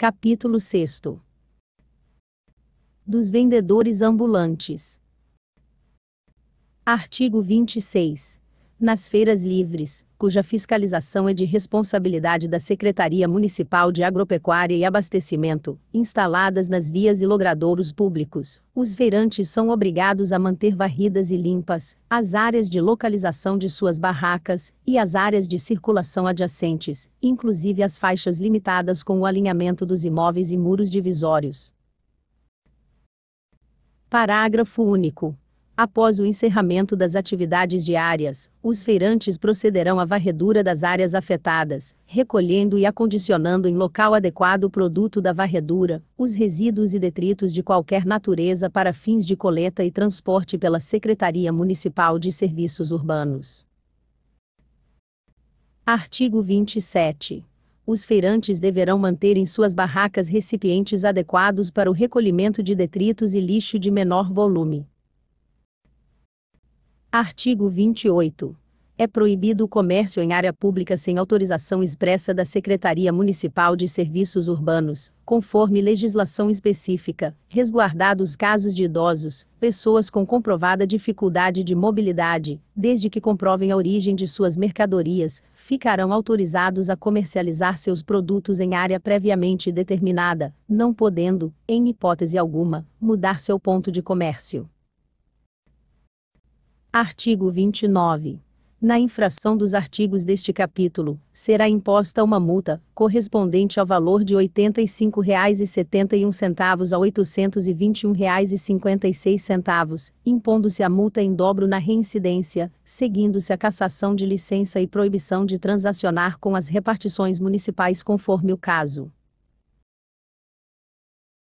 Capítulo 6 Dos vendedores ambulantes. Artigo 26 nas feiras livres, cuja fiscalização é de responsabilidade da Secretaria Municipal de Agropecuária e Abastecimento, instaladas nas vias e logradouros públicos. Os feirantes são obrigados a manter varridas e limpas as áreas de localização de suas barracas e as áreas de circulação adjacentes, inclusive as faixas limitadas com o alinhamento dos imóveis e muros divisórios. Parágrafo único. Após o encerramento das atividades diárias, os feirantes procederão à varredura das áreas afetadas, recolhendo e acondicionando em local adequado o produto da varredura, os resíduos e detritos de qualquer natureza para fins de coleta e transporte pela Secretaria Municipal de Serviços Urbanos. Artigo 27 os feirantes deverão manter em suas barracas recipientes adequados para o recolhimento de detritos e lixo de menor volume. Artigo 28. É proibido o comércio em área pública sem autorização expressa da Secretaria Municipal de Serviços Urbanos, conforme legislação específica, resguardados casos de idosos, pessoas com comprovada dificuldade de mobilidade, desde que comprovem a origem de suas mercadorias, ficarão autorizados a comercializar seus produtos em área previamente determinada, não podendo, em hipótese alguma, mudar seu ponto de comércio. Artigo 29. Na infração dos artigos deste capítulo, será imposta uma multa, correspondente ao valor de R$ 85,71 a R$ 821,56, impondo-se a multa em dobro na reincidência, seguindo-se a cassação de licença e proibição de transacionar com as repartições municipais conforme o caso.